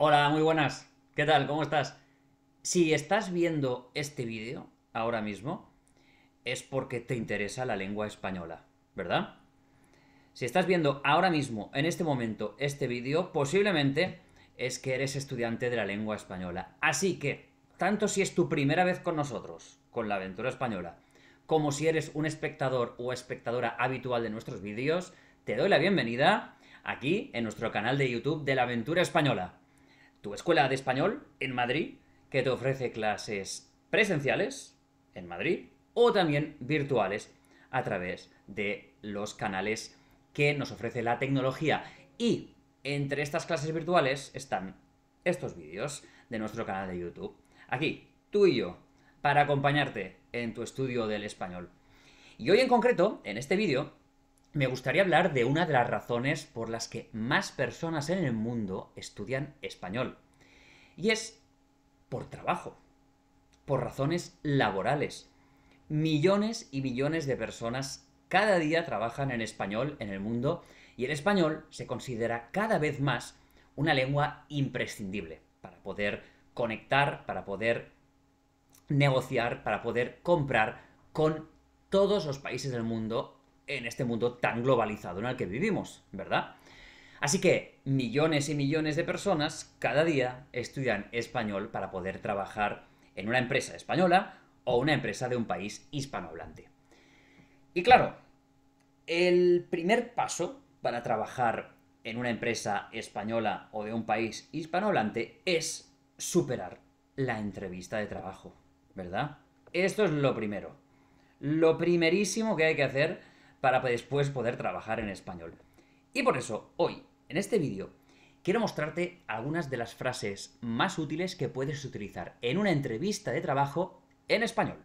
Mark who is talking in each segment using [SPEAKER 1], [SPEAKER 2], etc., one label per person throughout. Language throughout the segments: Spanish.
[SPEAKER 1] Hola, muy buenas. ¿Qué tal? ¿Cómo estás? Si estás viendo este vídeo ahora mismo, es porque te interesa la lengua española, ¿verdad? Si estás viendo ahora mismo, en este momento, este vídeo, posiblemente es que eres estudiante de la lengua española. Así que, tanto si es tu primera vez con nosotros, con la aventura española, como si eres un espectador o espectadora habitual de nuestros vídeos, te doy la bienvenida aquí en nuestro canal de YouTube de la aventura española tu escuela de español en Madrid, que te ofrece clases presenciales en Madrid o también virtuales a través de los canales que nos ofrece la tecnología. Y entre estas clases virtuales están estos vídeos de nuestro canal de YouTube. Aquí, tú y yo, para acompañarte en tu estudio del español. Y hoy en concreto, en este vídeo, me gustaría hablar de una de las razones por las que más personas en el mundo estudian español. Y es por trabajo, por razones laborales. Millones y millones de personas cada día trabajan en español en el mundo y el español se considera cada vez más una lengua imprescindible para poder conectar, para poder negociar, para poder comprar con todos los países del mundo en este mundo tan globalizado en el que vivimos, ¿verdad? Así que millones y millones de personas cada día estudian español para poder trabajar en una empresa española o una empresa de un país hispanohablante. Y claro, el primer paso para trabajar en una empresa española o de un país hispanohablante es superar la entrevista de trabajo, ¿verdad? Esto es lo primero. Lo primerísimo que hay que hacer para después poder trabajar en español. Y por eso, hoy, en este vídeo, quiero mostrarte algunas de las frases más útiles que puedes utilizar en una entrevista de trabajo en español.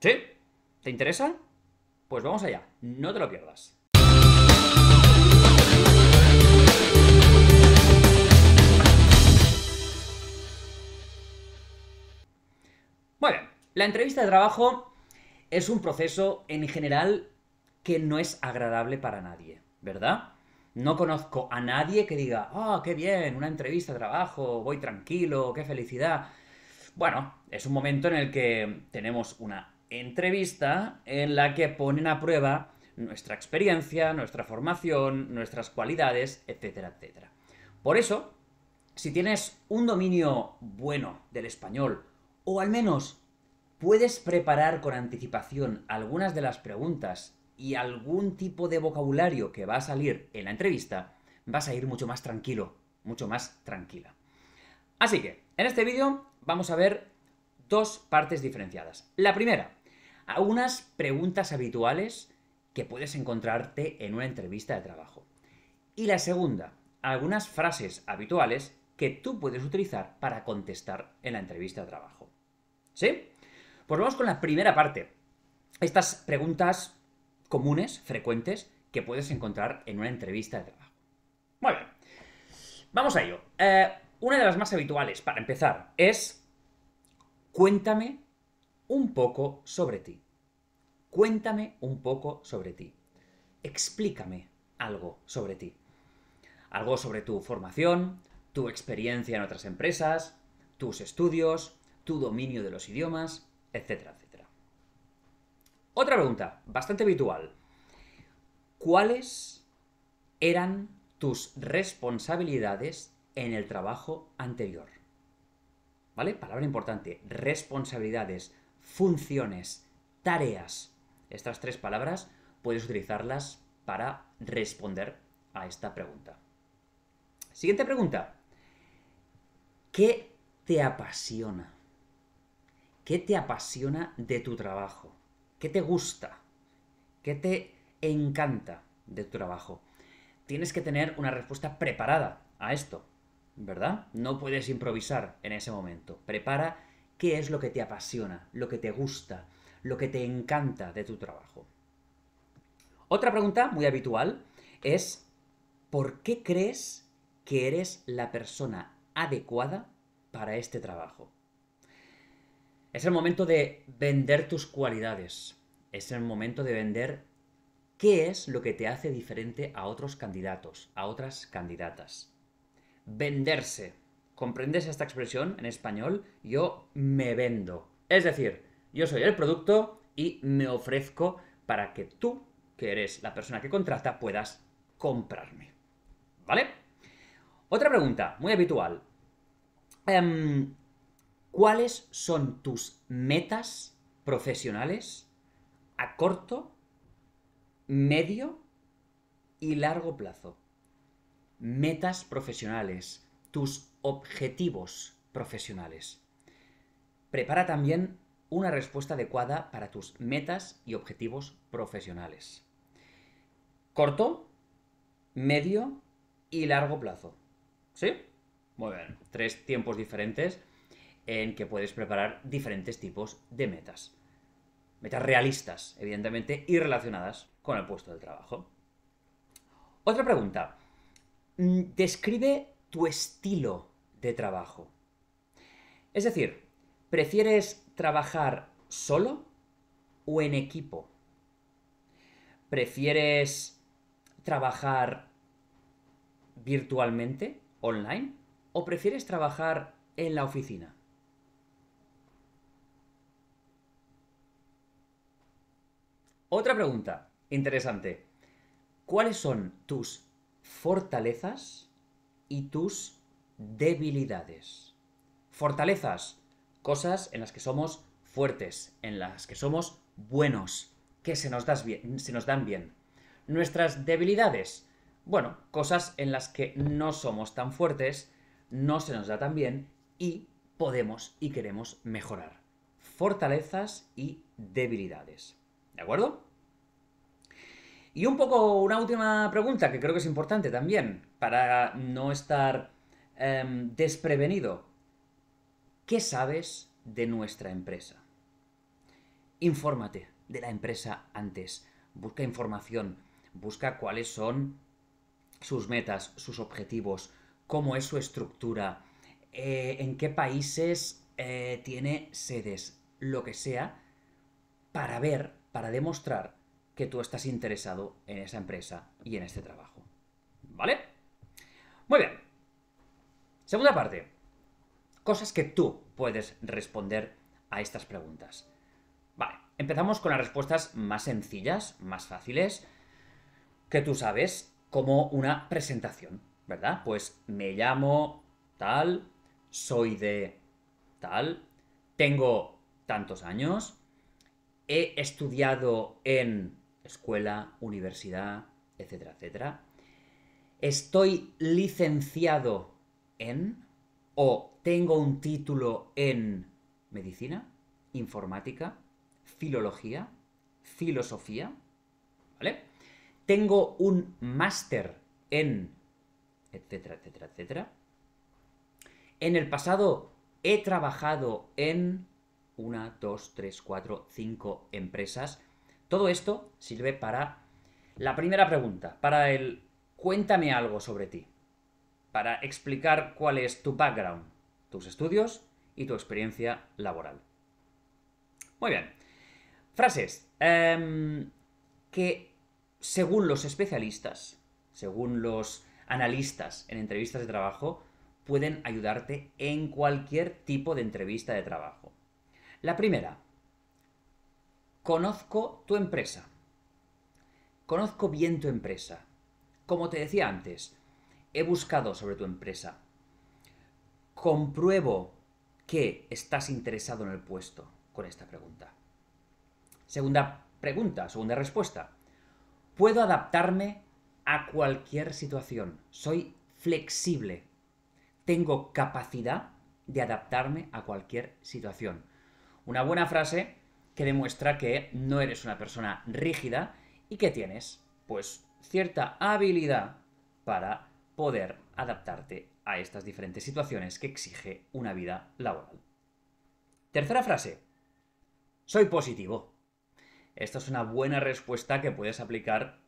[SPEAKER 1] ¿Sí? ¿Te interesa? Pues vamos allá, no te lo pierdas. Bueno, la entrevista de trabajo es un proceso en general que no es agradable para nadie, ¿verdad? No conozco a nadie que diga, ah, qué bien, una entrevista de trabajo, voy tranquilo, qué felicidad. Bueno, es un momento en el que tenemos una entrevista en la que ponen a prueba nuestra experiencia, nuestra formación, nuestras cualidades, etcétera, etcétera. Por eso, si tienes un dominio bueno del español, o al menos puedes preparar con anticipación algunas de las preguntas y algún tipo de vocabulario que va a salir en la entrevista, vas a ir mucho más tranquilo, mucho más tranquila. Así que, en este vídeo vamos a ver dos partes diferenciadas. La primera, algunas preguntas habituales que puedes encontrarte en una entrevista de trabajo. Y la segunda, algunas frases habituales que tú puedes utilizar para contestar en la entrevista de trabajo. ¿Sí? Pues vamos con la primera parte. Estas preguntas comunes, frecuentes, que puedes encontrar en una entrevista de trabajo. Muy bien. Vamos a ello. Eh, una de las más habituales, para empezar, es cuéntame un poco sobre ti. Cuéntame un poco sobre ti. Explícame algo sobre ti. Algo sobre tu formación, tu experiencia en otras empresas, tus estudios, tu dominio de los idiomas, etc. Otra pregunta, bastante habitual. ¿Cuáles eran tus responsabilidades en el trabajo anterior? ¿Vale? Palabra importante, responsabilidades, funciones, tareas. Estas tres palabras puedes utilizarlas para responder a esta pregunta. Siguiente pregunta. ¿Qué te apasiona? ¿Qué te apasiona de tu trabajo? ¿Qué te gusta? ¿Qué te encanta de tu trabajo? Tienes que tener una respuesta preparada a esto, ¿verdad? No puedes improvisar en ese momento. Prepara qué es lo que te apasiona, lo que te gusta, lo que te encanta de tu trabajo. Otra pregunta muy habitual es, ¿por qué crees que eres la persona adecuada para este trabajo? Es el momento de vender tus cualidades. Es el momento de vender qué es lo que te hace diferente a otros candidatos, a otras candidatas. Venderse. ¿Comprendes esta expresión en español? Yo me vendo. Es decir, yo soy el producto y me ofrezco para que tú, que eres la persona que contrata, puedas comprarme. ¿Vale? Otra pregunta, muy habitual. Em, cuáles son tus metas profesionales a corto, medio y largo plazo. Metas profesionales, tus objetivos profesionales. Prepara también una respuesta adecuada para tus metas y objetivos profesionales. Corto, medio y largo plazo. ¿Sí? Muy bien. Tres tiempos diferentes en que puedes preparar diferentes tipos de metas. Metas realistas, evidentemente, y relacionadas con el puesto de trabajo. Otra pregunta. Mm, describe tu estilo de trabajo. Es decir, ¿prefieres trabajar solo o en equipo? ¿Prefieres trabajar virtualmente, online, o prefieres trabajar en la oficina? Otra pregunta interesante. ¿Cuáles son tus fortalezas y tus debilidades? Fortalezas, cosas en las que somos fuertes, en las que somos buenos, que se nos, dan bien. Nuestras debilidades, bueno, cosas en las que no somos tan fuertes, no se nos da tan bien y podemos y queremos mejorar. Fortalezas y debilidades. ¿De acuerdo? Y un poco una última pregunta que creo que es importante también, para no estar em, desprevenido. ¿Qué sabes de nuestra empresa? Infórmate de la empresa antes, busca información, busca cuáles son sus metas, sus objetivos, cómo es su estructura, eh, en qué países eh, tiene sedes, lo que sea, para ver para demostrar que tú estás interesado en esa empresa y en este trabajo. ¿Vale? Muy bien. Segunda parte. Cosas que tú puedes responder a estas preguntas. Vale, empezamos con las respuestas más sencillas, más fáciles, que tú sabes, como una presentación, ¿verdad? Pues me llamo tal, soy de tal, tengo tantos años, he estudiado en escuela, universidad, etcétera, etcétera. Estoy licenciado en o tengo un título en medicina, informática, filología, filosofía, ¿vale? Tengo un máster en, etcétera, etcétera, etcétera. En el pasado he trabajado en una, dos, tres, cuatro, cinco empresas. Todo esto sirve para la primera pregunta, para el cuéntame algo sobre ti, para explicar cuál es tu background, tus estudios y tu experiencia laboral. Muy bien. Frases em, que, según los especialistas, según los analistas en entrevistas de trabajo, pueden ayudarte en cualquier tipo de entrevista de trabajo. La primera, conozco tu empresa. Conozco bien tu empresa. Como te decía antes, he buscado sobre tu empresa. Compruebo que estás interesado en el puesto con esta pregunta. Segunda pregunta, segunda respuesta. Puedo adaptarme a cualquier situación. Soy flexible. Tengo capacidad de adaptarme a cualquier situación. Una buena frase que demuestra que no eres una persona rígida y que tienes, pues, cierta habilidad para poder adaptarte a estas diferentes situaciones que exige una vida laboral. Tercera frase. Soy positivo. Esta es una buena respuesta que puedes aplicar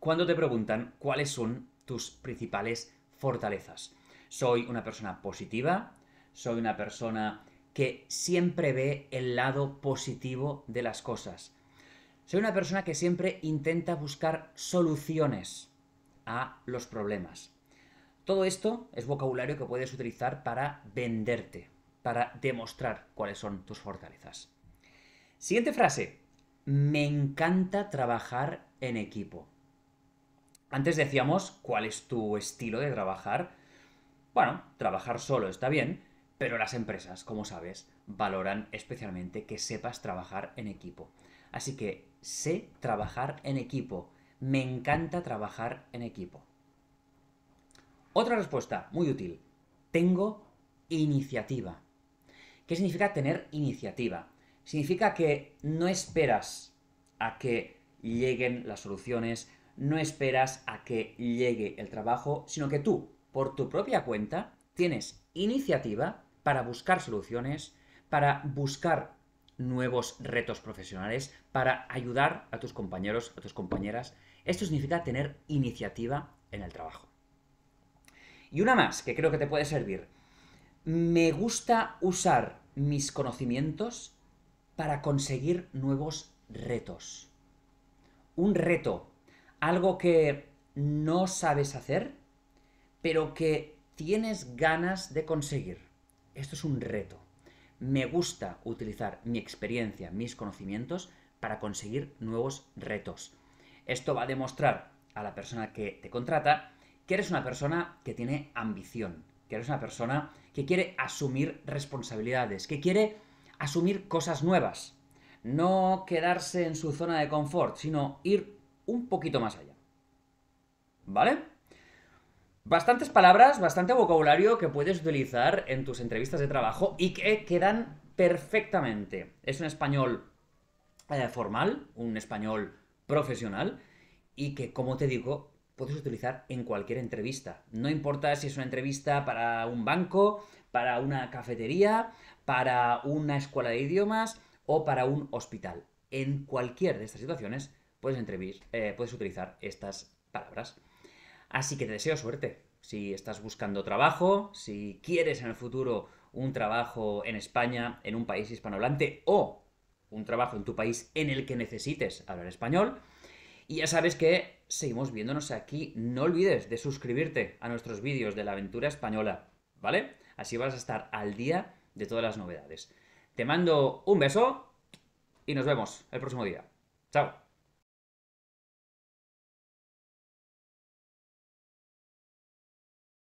[SPEAKER 1] cuando te preguntan cuáles son tus principales fortalezas. Soy una persona positiva, soy una persona que siempre ve el lado positivo de las cosas. Soy una persona que siempre intenta buscar soluciones a los problemas. Todo esto es vocabulario que puedes utilizar para venderte, para demostrar cuáles son tus fortalezas. Siguiente frase. Me encanta trabajar en equipo. Antes decíamos cuál es tu estilo de trabajar. Bueno, trabajar solo está bien, pero las empresas, como sabes, valoran especialmente que sepas trabajar en equipo. Así que sé trabajar en equipo. Me encanta trabajar en equipo. Otra respuesta muy útil. Tengo iniciativa. ¿Qué significa tener iniciativa? Significa que no esperas a que lleguen las soluciones, no esperas a que llegue el trabajo, sino que tú, por tu propia cuenta, tienes iniciativa para buscar soluciones, para buscar nuevos retos profesionales, para ayudar a tus compañeros, a tus compañeras. Esto significa tener iniciativa en el trabajo. Y una más que creo que te puede servir. Me gusta usar mis conocimientos para conseguir nuevos retos. Un reto, algo que no sabes hacer, pero que tienes ganas de conseguir esto es un reto. Me gusta utilizar mi experiencia, mis conocimientos para conseguir nuevos retos. Esto va a demostrar a la persona que te contrata que eres una persona que tiene ambición, que eres una persona que quiere asumir responsabilidades, que quiere asumir cosas nuevas, no quedarse en su zona de confort, sino ir un poquito más allá. ¿Vale? Bastantes palabras, bastante vocabulario que puedes utilizar en tus entrevistas de trabajo y que quedan perfectamente. Es un español eh, formal, un español profesional y que, como te digo, puedes utilizar en cualquier entrevista. No importa si es una entrevista para un banco, para una cafetería, para una escuela de idiomas o para un hospital. En cualquier de estas situaciones puedes, eh, puedes utilizar estas palabras. Así que te deseo suerte. Si estás buscando trabajo, si quieres en el futuro un trabajo en España, en un país hispanohablante o un trabajo en tu país en el que necesites hablar español. Y ya sabes que seguimos viéndonos aquí. No olvides de suscribirte a nuestros vídeos de la aventura española, ¿vale? Así vas a estar al día de todas las novedades. Te mando un beso y nos vemos el próximo día. Chao.